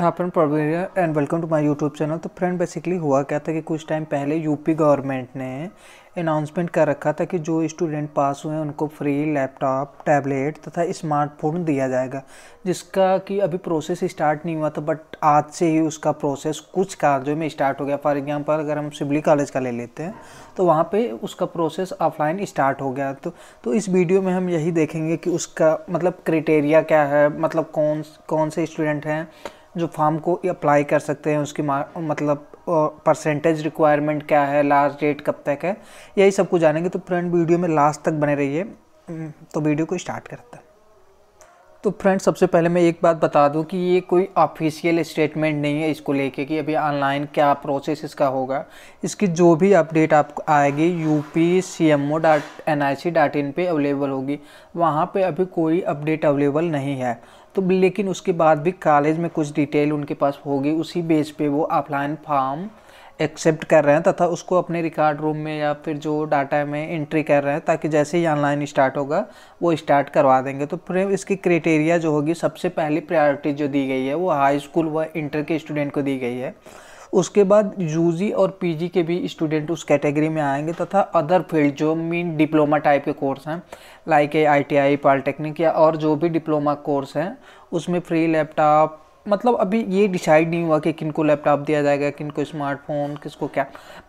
हाँ friend and welcome to my YouTube channel तो friend basically हुआ क्या था कि कुछ टाइम पहले यूपी गवर्नमेंट ने अनाउंसमेंट कर रखा था कि जो स्टूडेंट पास हुए हैं उनको फ्री लैपटॉप टैबलेट तथा स्मार्टफोन दिया जाएगा जिसका कि अभी प्रोसेस स्टार्ट नहीं हुआ था बट आज से ही उसका प्रोसेस कुछ कागजों में स्टार्ट हो गया फॉर एग्जाम्पल अगर हम सिबली कॉलेज का ले लेते हैं तो वहाँ पर उसका प्रोसेस ऑफलाइन स्टार्ट हो गया तो तो इस वीडियो में हम यही देखेंगे कि उसका मतलब क्रिटेरिया क्या है मतलब कौन कौन से स्टूडेंट हैं जो फॉर्म को अप्लाई कर सकते हैं उसकी मतलब परसेंटेज रिक्वायरमेंट क्या है लास्ट डेट कब तक है यही सब कुछ जानेंगे तो फ्रेंड वीडियो में लास्ट तक बने रहिए हम्म, तो वीडियो को स्टार्ट करते हैं तो फ्रेंड्स सबसे पहले मैं एक बात बता दूं कि ये कोई ऑफिशियल स्टेटमेंट नहीं है इसको लेके कि अभी ऑनलाइन क्या प्रोसेस इसका होगा इसकी जो भी अपडेट आपको आएगी U P C M O dot N I C dot in पर अवेलेबल होगी वहाँ पे अभी कोई अपडेट अवेलेबल नहीं है तो लेकिन उसके बाद भी कॉलेज में कुछ डिटेल उनके पास होगी उसी बेस पे वो ऑफलाइन फॉर्म एक्सेप्ट कर रहे हैं तथा उसको अपने रिकॉर्ड रूम में या फिर जो डाटा में एंट्री कर रहे हैं ताकि जैसे ही ऑनलाइन स्टार्ट होगा वो स्टार्ट करवा देंगे तो फिर इसकी क्राइटेरिया जो होगी सबसे पहली प्रायोरिटी जो दी गई है वो हाई स्कूल व इंटर के स्टूडेंट को दी गई है उसके बाद जी और जी के भी स्टूडेंट उस कैटेगरी में आएंगे तथा अदर फील्ड जो मीन डिप्लोमा टाइप के कोर्स हैं लाइक ए आई पॉलिटेक्निक या और जो भी डिप्लोमा कोर्स हैं उसमें फ्री लैपटॉप मतलब अभी ये डिसाइड नहीं हुआ कि किन को लैपटॉप दिया जाएगा किन को स्मार्टफोन किसको क्या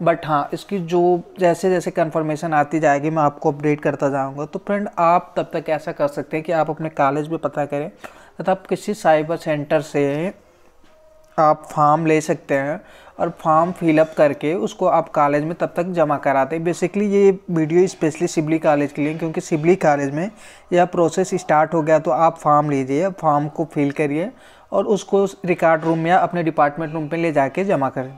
बट हाँ इसकी जो जैसे जैसे कन्फर्मेशन आती जाएगी मैं आपको अपडेट करता जाऊँगा तो फ्रेंड आप तब तक ऐसा कर सकते हैं कि आप अपने कॉलेज में पता करें तथा आप किसी साइबर सेंटर से आप फॉर्म ले सकते हैं और फॉर्म फिलअप करके उसको आप कॉलेज में तब तक जमा कराते हैं बेसिकली ये वीडियो स्पेशली सिबली कॉलेज के लिए क्योंकि सिबली कॉलेज में यह प्रोसेस स्टार्ट हो गया तो आप फॉर्म लीजिए फॉर्म को फिल करिए और उसको रिकॉर्ड रूम या अपने डिपार्टमेंट रूम पे ले जाके जमा करें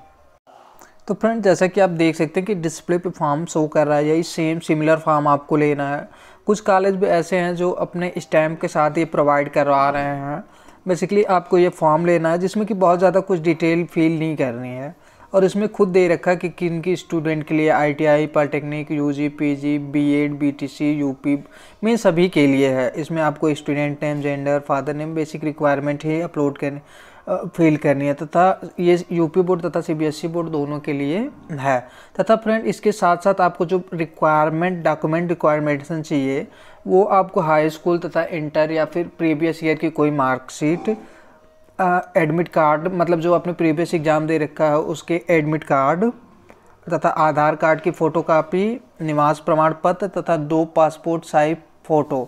तो फ्रेंड जैसा कि आप देख सकते हैं कि डिस्प्ले पे फॉर्म शो कर रहा है यही सेम सिमिलर फॉर्म आपको लेना है कुछ कॉलेज भी ऐसे हैं जो अपने स्टैम्प के साथ ये प्रोवाइड करवा रहे हैं बेसिकली आपको ये फॉर्म लेना है जिसमें कि बहुत ज़्यादा कुछ डिटेल फील नहीं करनी है और इसमें खुद दे रखा कि किन की स्टूडेंट के लिए ITI polytechnic UG PG BEd BTC UP में सभी के लिए है इसमें आपको student name gender father name basic requirement ही अपलोड करने फिल करनी है तथा ये यूपी बोर्ड तथा सीबीएसई बोर्ड e दोनों के लिए है तथा फ्रेंड इसके साथ साथ आपको जो रिक्वायरमेंट डॉक्यूमेंट रिक्वायरमेंटेशन चाहिए वो आपको हाई स्कूल तथा इंटर या फिर प्रीवियस ईयर की कोई मार्कशीट एडमिट कार्ड मतलब जो आपने प्रीवियस एग्ज़ाम दे रखा है उसके एडमिट कार्ड तथा आधार कार्ड की कापी निवास प्रमाण पत्र तथा दो पासपोर्ट साइज फ़ोटो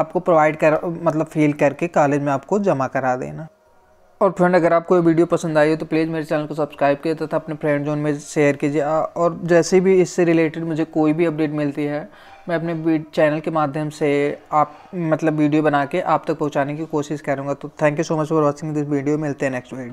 आपको प्रोवाइड कर मतलब फिल करके कॉलेज में आपको जमा करा देना और फ्रेंड अगर आपको ये वीडियो पसंद आई हो तो प्लीज़ मेरे चैनल को सब्सक्राइब कीजिए तथा अपने फ्रेंड जोन में शेयर कीजिए और जैसे भी इससे रिलेटेड मुझे कोई भी अपडेट मिलती है मैं अपने चैनल के माध्यम से आप मतलब वीडियो बना के आप तक पहुंचाने की कोशिश करूँगा तो thank you so much for watching this video मिलते हैं नेक्स्ट वीडियो